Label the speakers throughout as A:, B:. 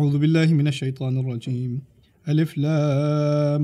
A: أعوذ بالله من الشيطان الرجيم ألف لام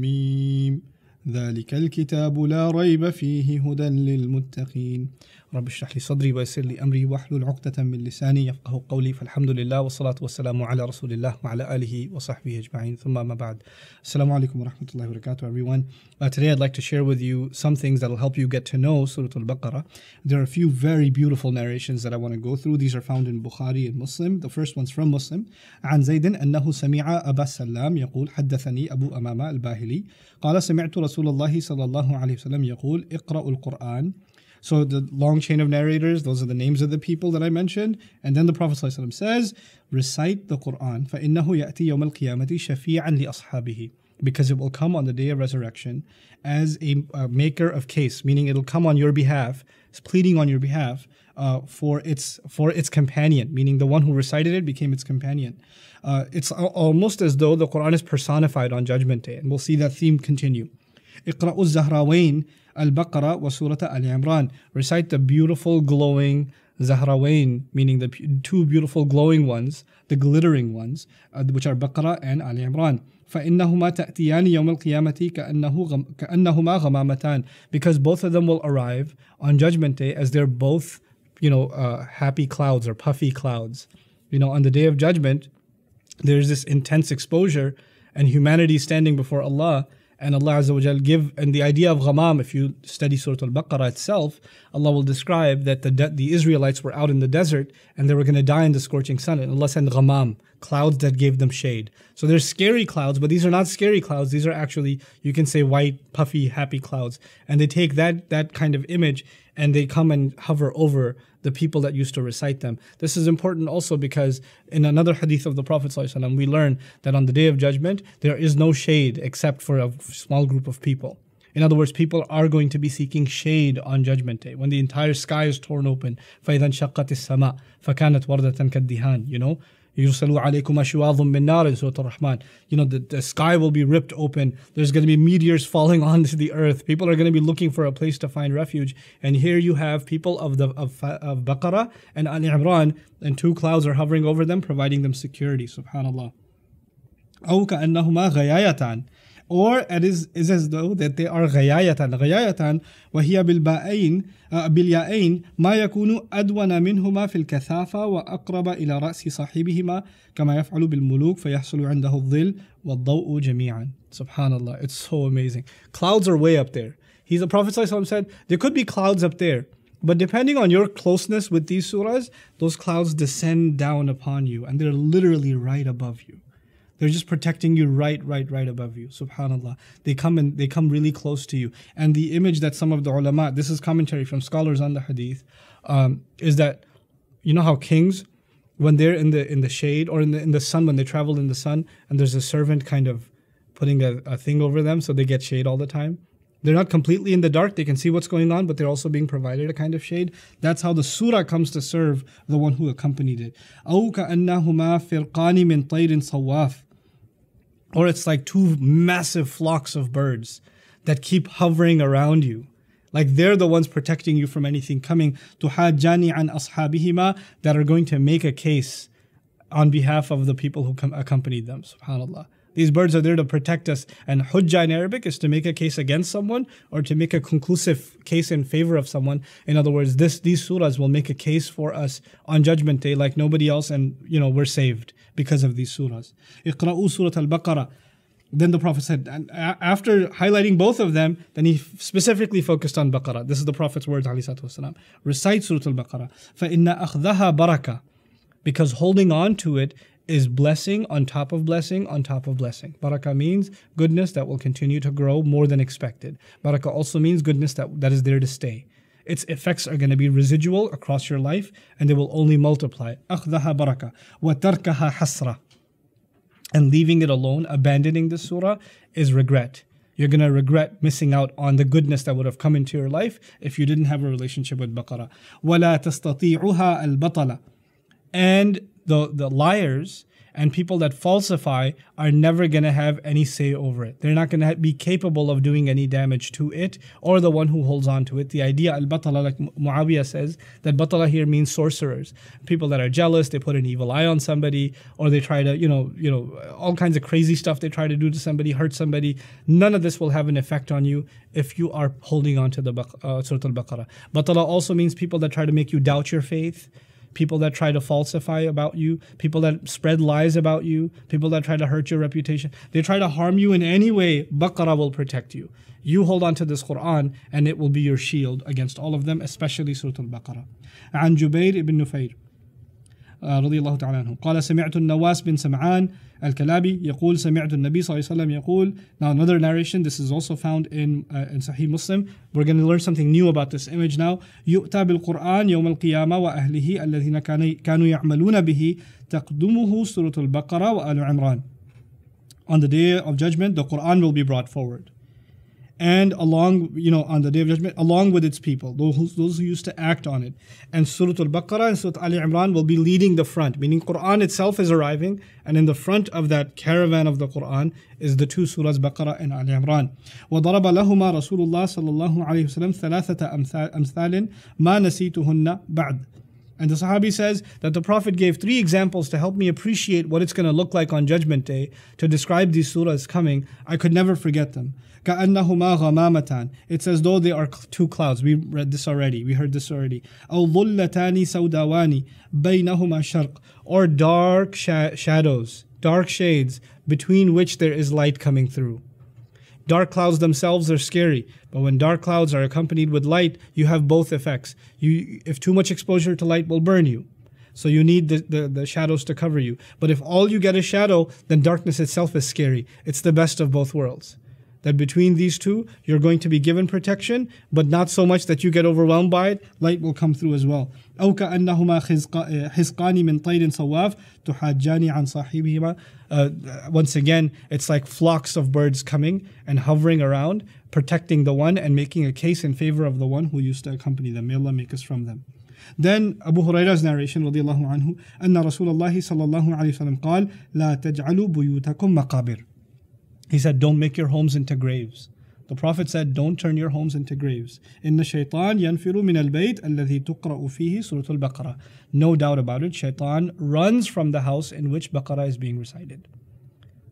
A: ميم ذلك الكتاب لا ريب فيه هدى للمتقين رب اشرح لي صدري ويسر لي أمري واحلل عقدة من لساني يفقه قولي فالحمد لله والصلاة والسلام على رسول الله وعلى آله وصحبه أجمعين ثم ما بعد السلام عليكم ورحمة الله وبركاته everyone uh, Today I'd like to share with you some things that will help you get to know Surah Al-Baqarah There are a few very beautiful narrations that I want to go through These are found in Bukhari and Muslim The first one's from Muslim عن زيد أنه سمع أبا سلام يقول حدثني أبو أمامة الباهلي قال سمعت رسول الله صلى الله عليه وسلم يقول اقرأ القرآن So the long chain of narrators, those are the names of the people that I mentioned. And then the Prophet ﷺ says, recite the Quran, فَإِنَّهُ يَأْتِي يَوْمَ الْقِيَامَةِ شَفِيعًا لِأَصْحَابِهِ because it will come on the day of resurrection as a, a, maker of case, meaning it'll come on your behalf, it's pleading on your behalf uh, for its for its companion, meaning the one who recited it became its companion. Uh, it's al- almost as though the Quran is personified on Judgment Day, and we'll see that theme continue. اقرأوا الزهراوين البقرة وسورة آل عمران recite the beautiful glowing Zahrawain, meaning the two beautiful glowing ones, the glittering ones, uh, which are Baqarah and al Imran. فإنهما تأتيان يوم القيامة كأنه غم كأنهما غمامتان because both of them will arrive on judgment day as they're both you know uh, happy clouds or puffy clouds you know on the day of judgment there's this intense exposure and humanity standing before Allah and Allah Azza wa give and the idea of ghamam if you study Surah Al-Baqarah itself Allah will describe that the, de- the Israelites were out in the desert and they were going to die in the scorching sun and Allah sent ghamam clouds that gave them shade. So they're scary clouds, but these are not scary clouds. These are actually, you can say, white, puffy, happy clouds. And they take that, that kind of image and they come and hover over the people that used to recite them. This is important also because in another hadith of the Prophet ﷺ, we learn that on the day of judgment, there is no shade except for a small group of people. In other words, people are going to be seeking shade on Judgment Day when the entire sky is torn open. فَإِذَا شَقَّتِ السَّمَاء فَكَانَتْ وَرْدَةً كَالدِّهَانِ You know, rahman You know, the, the sky will be ripped open. There's going to be meteors falling onto the earth. People are going to be looking for a place to find refuge. And here you have people of the of, of Baqarah and Al Imran, and two clouds are hovering over them, providing them security. Subhanallah. أو كأنهما غيايتان or it is, is as though that they are غياية غياية وهي بالباءين بالياءين ما يكون أدون منهما في الكثافة وأقرب إلى رأس صاحبهما كما يفعل بالملوك فيحصل عنده الظل والضوء جميعا سبحان الله it's so amazing clouds are way up there he's a prophet said there could be clouds up there but depending on your closeness with these surahs those clouds descend down upon you and they're literally right above you they're just protecting you right, right, right above you. Subhanallah. They come and they come really close to you. And the image that some of the ulama, this is commentary from scholars on the hadith, um, is that you know how kings, when they're in the in the shade or in the in the sun, when they travel in the sun, and there's a servant kind of putting a, a thing over them so they get shade all the time. They're not completely in the dark. They can see what's going on, but they're also being provided a kind of shade. That's how the surah comes to serve the one who accompanied it or it's like two massive flocks of birds that keep hovering around you. Like they're the ones protecting you from anything coming. Tuhajani an ashabihima that are going to make a case on behalf of the people who com- accompanied them. Subhanallah. These birds are there to protect us. And hujjah in Arabic is to make a case against someone or to make a conclusive case in favor of someone. In other words, this these surahs will make a case for us on judgment day like nobody else, and you know, we're saved because of these surahs. Iqra'u Surah Al Baqarah. Then the Prophet said, and after highlighting both of them, then he specifically focused on Baqarah. This is the Prophet's words, والسلام, recite Surah Al Baqarah. فَإِنَّ أَخْذَهَا baraka, Because holding on to it is blessing on top of blessing on top of blessing. Baraka means goodness that will continue to grow more than expected. Baraka also means goodness that, that is there to stay. Its effects are going to be residual across your life and they will only multiply. أَخْذَهَا بَرَكَةً وَتَرْكَهَا hasra. And leaving it alone, abandoning the surah, is regret. You're going to regret missing out on the goodness that would have come into your life if you didn't have a relationship with Baqarah. وَلَا تَسْتَطِيعُهَا الْبَطَلَ And the, the liars and people that falsify are never going to have any say over it. They're not going to be capable of doing any damage to it or the one who holds on to it. The idea al-batala, like Muawiyah says, that batala here means sorcerers, people that are jealous, they put an evil eye on somebody, or they try to, you know, you know, all kinds of crazy stuff they try to do to somebody, hurt somebody. None of this will have an effect on you if you are holding on to the uh, Surah Al-Baqarah. Batala also means people that try to make you doubt your faith people that try to falsify about you, people that spread lies about you, people that try to hurt your reputation. They try to harm you in any way, Baqarah will protect you. You hold on to this Quran and it will be your shield against all of them, especially Surah Al Baqarah. عن ibn بن رضي الله تعالى عنه قال سمعت النواس بن سمعان الكلابي يقول سمعت النبي صلى الله عليه وسلم يقول now another narration this is also found in uh, in Sahih Muslim we're going to learn something new about this image now يؤتى بالقرآن يوم القيامة وأهله الذين كانوا يعملون به تقدمه سورة البقرة وآل عمران on the day of judgment the Quran will be brought forward and along, you know, on the Day of Judgment, along with its people, those, those who used to act on it. And Surah Al-Baqarah and Surah Ali Imran will be leading the front, meaning Quran itself is arriving, and in the front of that caravan of the Quran is the two surahs, Baqarah and Ali Imran. وَضَرَبَ لَهُمَا رَسُولُ اللَّهِ صَلَّى اللَّهُ عَلَيْهِ وسلم ثَلَاثَةَ أَمْثَالٍ مَا نَسِيتُهُنَّ بَعْدٍ and the Sahabi says that the Prophet gave three examples to help me appreciate what it's going to look like on Judgment Day to describe these surahs coming. I could never forget them. كأنهما غمامتان it's as though they are two clouds we read this already we heard this already أو ظلتان سوداوان بينهما شرق or dark sh- shadows dark shades between which there is light coming through Dark clouds themselves are scary, but when dark clouds are accompanied with light, you have both effects. You, if too much exposure to light will burn you. So you need the, the, the, shadows to cover you. But if all you get is shadow, then darkness itself is scary. It's the best of both worlds that between these two, you're going to be given protection, but not so much that you get overwhelmed by it. Light will come through as well. Uh, once again, it's like flocks of birds coming and hovering around, protecting the one and making a case in favor of the one who used to accompany them. May Allah make us from them. Then Abu Huraira's narration رضي الله عنه أن رسول الله صلى الله عليه وسلم قال لا تجعلوا بيوتكم مقابر he said, Don't make your homes into graves. The Prophet said, Don't turn your homes into graves. In the shaitan yanfiru min al bayt alladhi tuqra'u fihi suratul baqarah. No doubt about it, shaitan runs from the house in which Baqarah is being recited.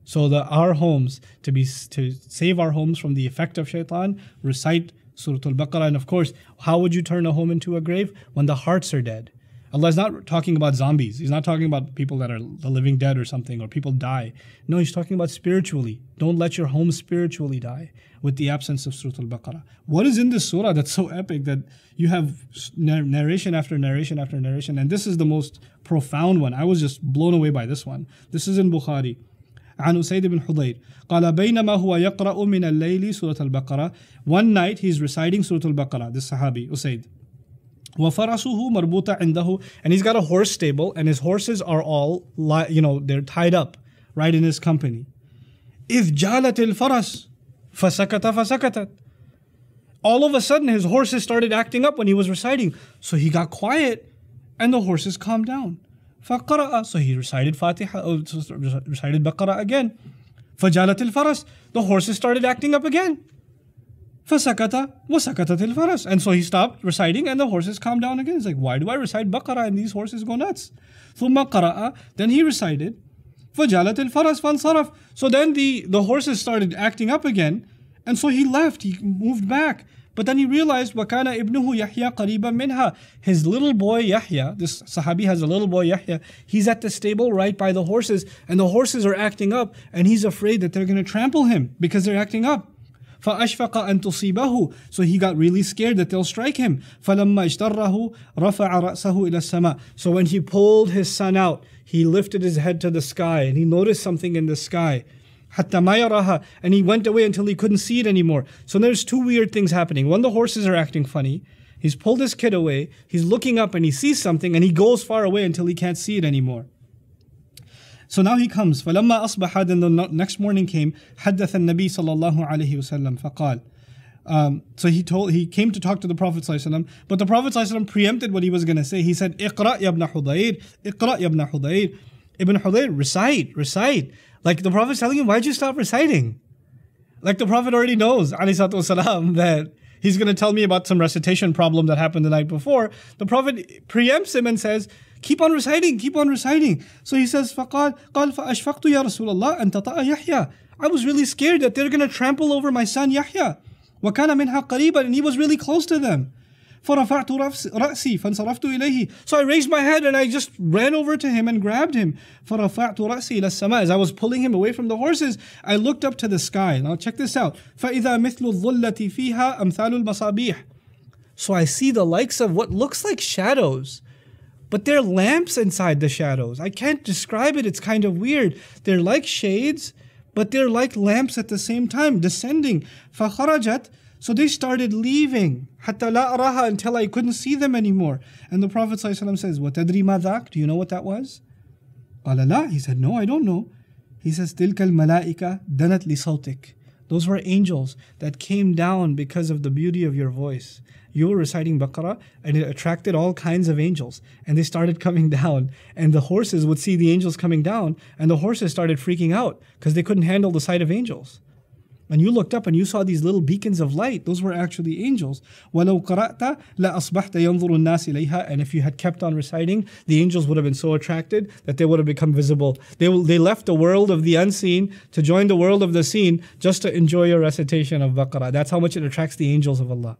A: So our homes, to be to save our homes from the effect of shaitan, recite al Baqarah. And of course, how would you turn a home into a grave? When the hearts are dead is not talking about zombies. He's not talking about people that are the living dead or something or people die. No, he's talking about spiritually. Don't let your home spiritually die with the absence of Surah Al Baqarah. What is in this surah that's so epic that you have narration after narration after narration? And this is the most profound one. I was just blown away by this one. This is in Bukhari. عن أسيد بن حضير قال بينما هو يقرأ من الليل سورة البقرة One night he's reciting Surah Al-Baqarah, this Sahabi, Usaid. وَفَرَسُهُ مَرْبُوطَ عِنْدَهُ And he's got a horse stable and his horses are all, you know, they're tied up right in his company. إِذْ جَالَتِ الْفَرَسُ فَسَكَتَ فَسَكَتَتْ All of a sudden his horses started acting up when he was reciting. So he got quiet and the horses calmed down. فَقَرَأَ So he recited Fatiha, uh, recited Baqarah again. فَجَالَتِ الْفَرَسُ The horses started acting up again. فَسَكَتَ وَسَكَتَتِ faras. And so he stopped reciting and the horses calmed down again. He's like, why do I recite Baqarah and these horses go nuts? So قَرَأَ Then he recited فَجَالَتِ faras فَانْصَرَفْ So then the, the horses started acting up again and so he left, he moved back. But then he realized وَكَانَ إِبْنُهُ Yahya قَرِيبًا مِنْهَا His little boy Yahya, this Sahabi has a little boy Yahya, he's at the stable right by the horses and the horses are acting up and he's afraid that they're going to trample him because they're acting up. فأشفق أن تصيبه so he got really scared that they'll strike him فلما اجتره رفع رأسه إلى السماء so when he pulled his son out he lifted his head to the sky and he noticed something in the sky حتى ما يراها and he went away until he couldn't see it anymore so there's two weird things happening one the horses are acting funny he's pulled his kid away he's looking up and he sees something and he goes far away until he can't see it anymore so now he comes. فَلَمَّا أَصْبَحَ Then the next morning came. حَدَّثَ النَّبِي صلى الله عليه وسلم فقال um, so he told he came to talk to the Prophet ﷺ, but the Prophet ﷺ preempted what he was going to say. He said, "Iqra ya ibn Hudayr, Iqra ya ibn Hudayr, Ibn Hudayr, recite, recite." Like the Prophet's telling him, "Why'd you stop reciting?" Like the Prophet already knows, والسلام, that he's going to tell me about some recitation problem that happened the night before. The Prophet preempts him and says, Keep on reciting, keep on reciting. So he says, فَقَالْ قَالْ فَأَشْفَقْتُ يَا رَسُولَ اللَّهِ أَن تَطَأَ يَحْيَى I was really scared that they're going to trample over my son Yahya. وَكَانَ مِنْهَا قَرِيبًا And he was really close to them. فرفعت رأسي فانصرفت إليه So I raised my head and I just ran over to him and grabbed him فرفعت رأسي إلى السماء As I was pulling him away from the horses I looked up to the sky Now check this out فإذا مثل الظلة فيها أمثال المصابيح So I see the likes of what looks like shadows but they're lamps inside the shadows. I can't describe it. It's kind of weird. They're like shades, but they're like lamps at the same time, descending. فَخَرَجَتْ So they started leaving. حَتَّى لَا أَرَاهَا Until I couldn't see them anymore. And the Prophet ﷺ says, What adri madak? Do you know what that was? قَالَ لَا He said, no, I don't know. He says, تِلْكَ الملائكة دَنَتْ لِصَوْتِكَ those were angels that came down because of the beauty of your voice. You were reciting Baqarah and it attracted all kinds of angels and they started coming down. And the horses would see the angels coming down and the horses started freaking out because they couldn't handle the sight of angels. And you looked up and you saw these little beacons of light. Those were actually angels. And if you had kept on reciting, the angels would have been so attracted that they would have become visible. They, they left the world of the unseen to join the world of the seen just to enjoy your recitation of Baqarah. That's how much it attracts the angels of Allah.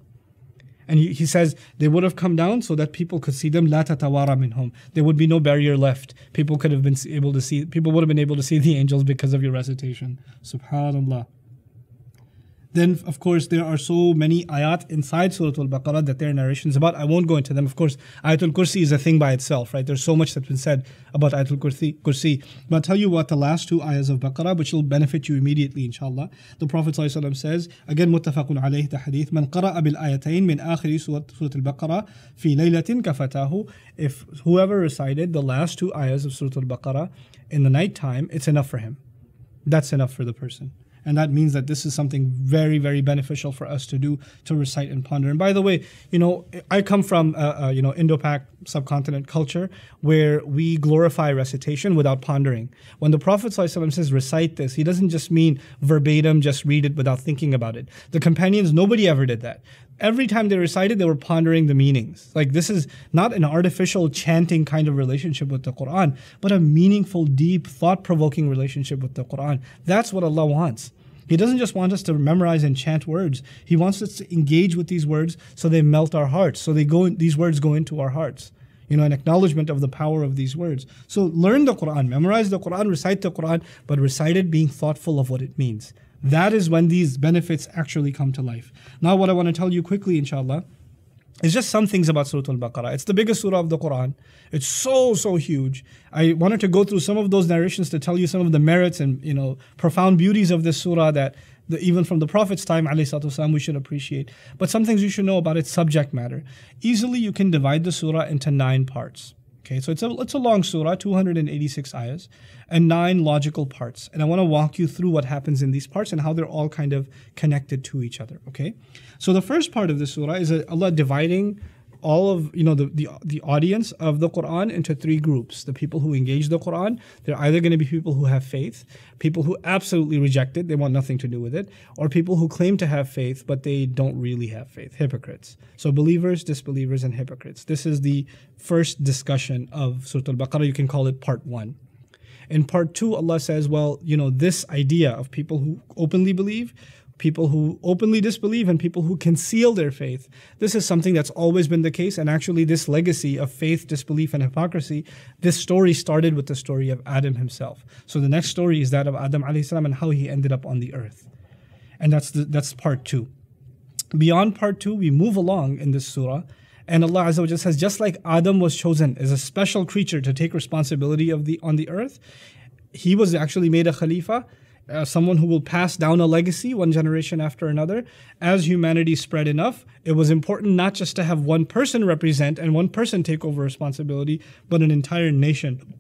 A: And he, says they would have come down so that people could see them. La minhum. There would be no barrier left. People could have been able to see. People would have been able to see the angels because of your recitation. Subhanallah. Then, of course, there are so many ayat inside Surah Al-Baqarah that there are narrations about. I won't go into them. Of course, Ayatul Kursi is a thing by itself, right? There's so much that's been said about Ayatul Kursi. But I'll tell you what the last two ayahs of Baqarah, which will benefit you immediately, inshallah. The Prophet ﷺ says, again, muttafaqun alayhi the hadith, man qara'a bil ayatayn min akhiri Surah Al-Baqarah fi laylatin kafatahu. If whoever recited the last two ayahs of Surah Al-Baqarah in the night time, it's enough for him. That's enough for the person. And that means that this is something very, very beneficial for us to do to recite and ponder. And by the way, you know, I come from uh, you know Indo-Pak subcontinent culture where we glorify recitation without pondering. When the Prophet says recite this, he doesn't just mean verbatim, just read it without thinking about it. The companions, nobody ever did that every time they recited, they were pondering the meanings. Like this is not an artificial chanting kind of relationship with the Quran, but a meaningful, deep, thought-provoking relationship with the Quran. That's what Allah wants. He doesn't just want us to memorize and chant words. He wants us to engage with these words so they melt our hearts. So they go in, these words go into our hearts. You know, an acknowledgement of the power of these words. So learn the Quran, memorize the Quran, recite the Quran, but recite it being thoughtful of what it means. That is when these benefits actually come to life. Now, what I want to tell you quickly, inshallah, is just some things about Surah Al Baqarah. It's the biggest surah of the Quran. It's so, so huge. I wanted to go through some of those narrations to tell you some of the merits and you know profound beauties of this surah that the, even from the Prophet's time, والسلام, we should appreciate. But some things you should know about its subject matter. Easily, you can divide the surah into nine parts. Okay, so it's a, it's a long surah, 286 ayahs, and nine logical parts. And I want to walk you through what happens in these parts and how they're all kind of connected to each other. Okay, so the first part of the surah is Allah dividing all of you know the, the the audience of the Quran into three groups. The people who engage the Quran, they're either going to be people who have faith, people who absolutely reject it, they want nothing to do with it, or people who claim to have faith but they don't really have faith, hypocrites. So believers, disbelievers, and hypocrites. This is the first discussion of Surah Al-Baqarah. You can call it part one. In part two, Allah says, well, you know, this idea of people who openly believe, people who openly disbelieve and people who conceal their faith. This is something that's always been the case. And actually, this legacy of faith, disbelief, and hypocrisy, this story started with the story of Adam himself. So the next story is that of Adam salam and how he ended up on the earth. And that's, the, that's part two. Beyond part two, we move along in this surah. And Allah Azza wa says, just like Adam was chosen as a special creature to take responsibility of the on the earth, he was actually made a khalifa uh, someone who will pass down a legacy one generation after another. As humanity spread enough, it was important not just to have one person represent and one person take over responsibility, but an entire nation.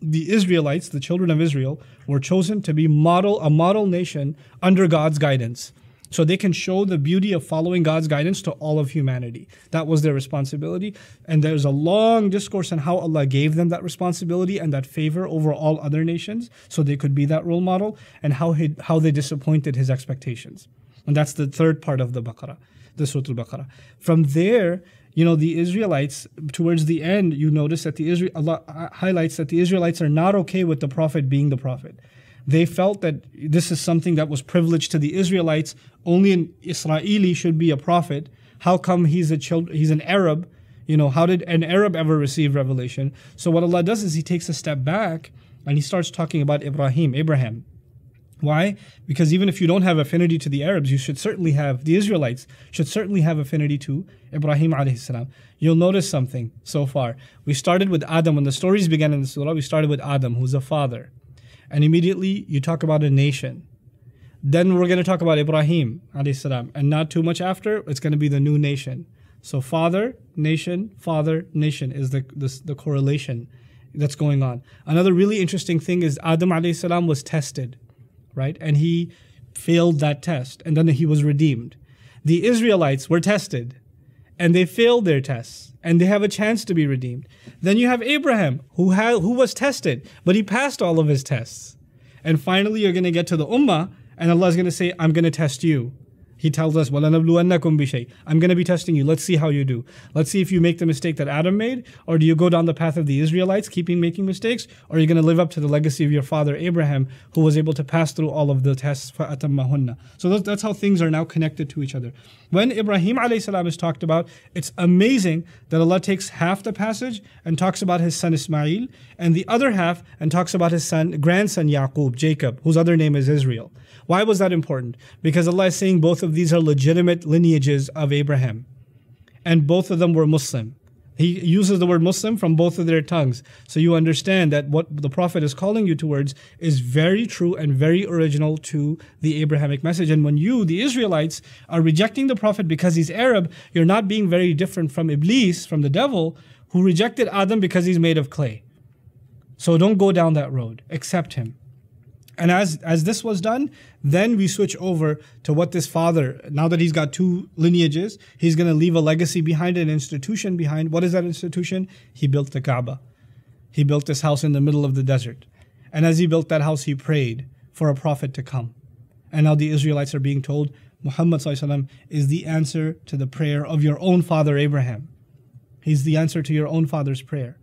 A: The Israelites, the children of Israel, were chosen to be model a model nation under God's guidance so they can show the beauty of following God's guidance to all of humanity. That was their responsibility. And there's a long discourse on how Allah gave them that responsibility and that favor over all other nations so they could be that role model and how, he, how they disappointed his expectations. And that's the third part of the Baqarah, the Surah Al Baqarah. From there, you know, the Israelites, towards the end, you notice that the Israel, Allah uh, highlights that the Israelites are not okay with the Prophet being the Prophet. They felt that this is something that was privileged to the Israelites. Only an Israeli should be a prophet. How come he's a child? He's an Arab. You know, how did an Arab ever receive revelation? So what Allah does is He takes a step back and He starts talking about Ibrahim, Abraham. Why? Because even if you don't have affinity to the Arabs, you should certainly have the Israelites should certainly have affinity to Ibrahim alayhi salam. You'll notice something so far. We started with Adam when the stories began in the surah. We started with Adam, who's a father. And immediately you talk about a nation. Then we're going to talk about Ibrahim salam, and not too much after it's going to be the new nation. So father, nation, father, nation is the the correlation that's going on. Another really interesting thing is Adam salam was tested, right? And he failed that test and then he was redeemed. The Israelites were tested and they failed their tests and they have a chance to be redeemed. Then you have Abraham, who had, who was tested, but he passed all of his tests. And finally, you're going to get to the Ummah, and Allah is going to say, I'm going to test you. He tells us, ولنبلونكم بِشَيْءٍ I'm going to be testing you. Let's see how you do. Let's see if you make the mistake that Adam made, or do you go down the path of the Israelites, keeping making mistakes, or are you going to live up to the legacy of your father Abraham, who was able to pass through all of the tests So that's how things are now connected to each other. When Ibrahim salam is talked about, it's amazing that Allah takes half the passage and talks about his son Ismail, and the other half and talks about his son, grandson Yaqub, Jacob, whose other name is Israel. Why was that important? Because Allah is saying both of of these are legitimate lineages of Abraham, and both of them were Muslim. He uses the word Muslim from both of their tongues. So you understand that what the Prophet is calling you towards is very true and very original to the Abrahamic message. And when you, the Israelites, are rejecting the Prophet because he's Arab, you're not being very different from Iblis, from the devil, who rejected Adam because he's made of clay. So don't go down that road. Accept him. And as as this was done, then we switch over to what this father, now that he's got two lineages, he's going to leave a legacy behind, an institution behind. What is that institution? He built the Kaaba. He built this house in the middle of the desert. And as he built that house, he prayed for a prophet to come. And now the Israelites are being told Muhammad is the answer to the prayer of your own father Abraham. He's the answer to your own father's prayer.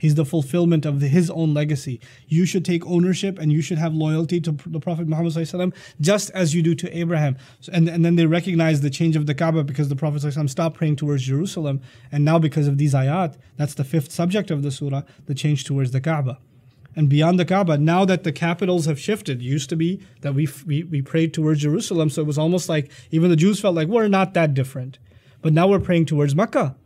A: He's the fulfillment of the, his own legacy. You should take ownership and you should have loyalty to the Prophet Muhammad just as you do to Abraham. So, and, and then they recognize the change of the Kaaba because the Prophet sallam, stopped praying towards Jerusalem. And now because of these ayat, that's the fifth subject of the surah, the change towards the Kaaba and beyond the Kaaba. Now that the capitals have shifted, used to be that we, we, we prayed towards Jerusalem, so it was almost like even the Jews felt like we're not that different. But now we're praying towards Mecca.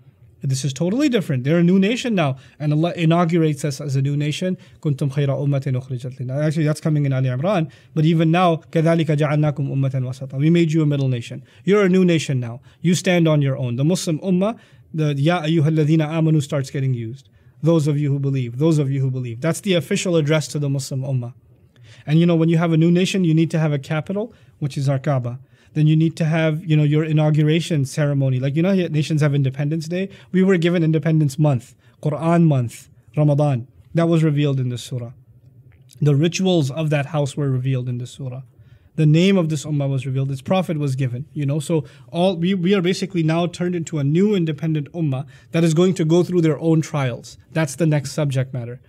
A: This is totally different. They're a new nation now, and Allah inaugurates us as a new nation. Kuntum khayra ummatin Actually, that's coming in Ali Imran. But even now, كَذَلِكَ جَعَلْنَاكُمْ We made you a middle nation. You're a new nation now. You stand on your own. The Muslim ummah, the Ya ayyuhalladhina amanu starts getting used. Those of you who believe, those of you who believe. That's the official address to the Muslim ummah. And you know, when you have a new nation, you need to have a capital, which is our Kaaba then you need to have you know your inauguration ceremony. Like you know, nations have Independence Day. We were given Independence Month, Quran Month, Ramadan. That was revealed in the surah. The rituals of that house were revealed in the surah. The name of this ummah was revealed. Its prophet was given. You know, so all we, we are basically now turned into a new independent ummah that is going to go through their own trials. That's the next subject matter.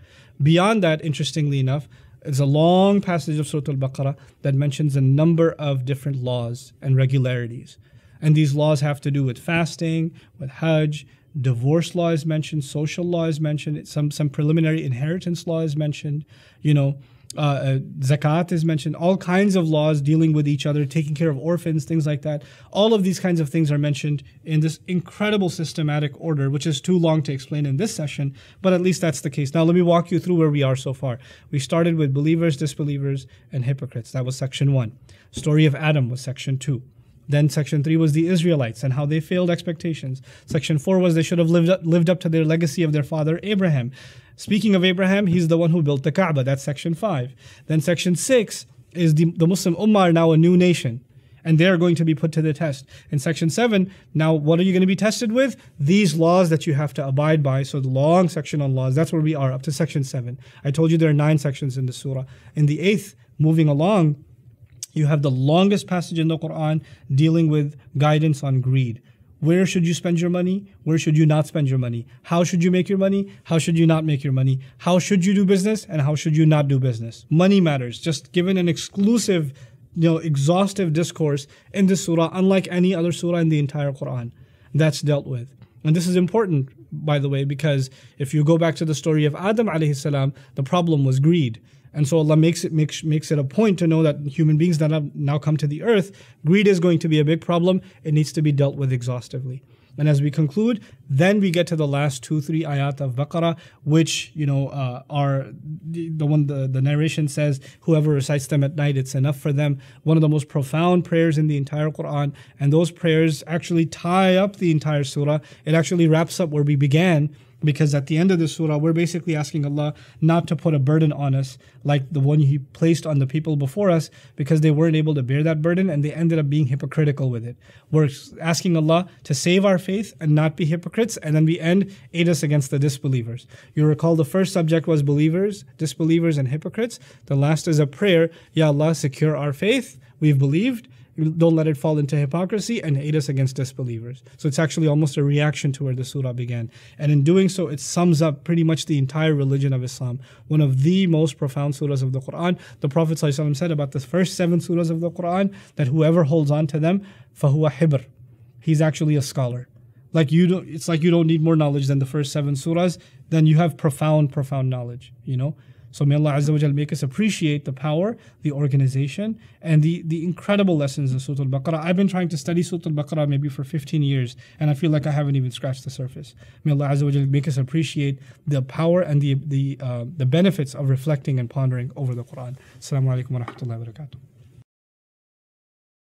A: Beyond that, interestingly enough, it's a long passage of Surah Al Baqarah that mentions a number of different laws and regularities. And these laws have to do with fasting, with Hajj, divorce law is mentioned, social law is mentioned, some, some preliminary inheritance law is mentioned, you know, uh, uh, zakat is mentioned, all kinds of laws dealing with each other, taking care of orphans, things like that. All of these kinds of things are mentioned in this incredible systematic order, which is too long to explain in this session, but at least that's the case. Now, let me walk you through where we are so far. We started with believers, disbelievers, and hypocrites. That was section one. Story of Adam was section two. Then section three was the Israelites and how they failed expectations. Section four was they should have lived up, lived up to their legacy of their father Abraham. Speaking of Abraham, he's the one who built the Kaaba. That's section five. Then section six is the, the Muslim Ummah now a new nation? And they're going to be put to the test. In section seven, now what are you going to be tested with? These laws that you have to abide by. So the long section on laws, that's where we are up to section seven. I told you there are nine sections in the surah. In the eighth, moving along, you have the longest passage in the Quran dealing with guidance on greed. Where should you spend your money? Where should you not spend your money? How should you make your money? How should you not make your money? How should you do business and how should you not do business? Money matters, just given an exclusive, you know, exhaustive discourse in this surah, unlike any other surah in the entire Quran that's dealt with. And this is important, by the way, because if you go back to the story of Adam alayhi the problem was greed. And so Allah makes it makes makes it a point to know that human beings that have now come to the earth, greed is going to be a big problem. It needs to be dealt with exhaustively. And as we conclude, then we get to the last two, three ayat of Baqarah, which, you know, uh, are the, the one the, the narration says, whoever recites them at night, it's enough for them. One of the most profound prayers in the entire Quran. And those prayers actually tie up the entire surah. It actually wraps up where we began because at the end of the surah, we're basically asking Allah not to put a burden on us like the one He placed on the people before us because they weren't able to bear that burden and they ended up being hypocritical with it. We're asking Allah to save our faith and not be hypocrites, and then we end aid us against the disbelievers. You recall the first subject was believers, disbelievers, and hypocrites. The last is a prayer, Ya Allah, secure our faith. We've believed don't let it fall into hypocrisy and aid us against disbelievers. So it's actually almost a reaction to where the surah began. And in doing so, it sums up pretty much the entire religion of Islam. One of the most profound surahs of the Quran. The Prophet ﷺ said about the first seven surahs of the Quran that whoever holds on to them, fahuwa hibr. He's actually a scholar like you don't it's like you don't need more knowledge than the first seven surahs then you have profound profound knowledge you know so may Allah Azza wa Jal make us appreciate the power, the organization, and the, the incredible lessons in Surah Al-Baqarah. I've been trying to study Surah Al-Baqarah maybe for 15 years, and I feel like I haven't even scratched the surface. May Allah Azza wa Jal make us appreciate the power and the, the, uh, the benefits of reflecting and pondering over the Quran. Assalamu alaikum wa rahmatullahi wa barakatuh.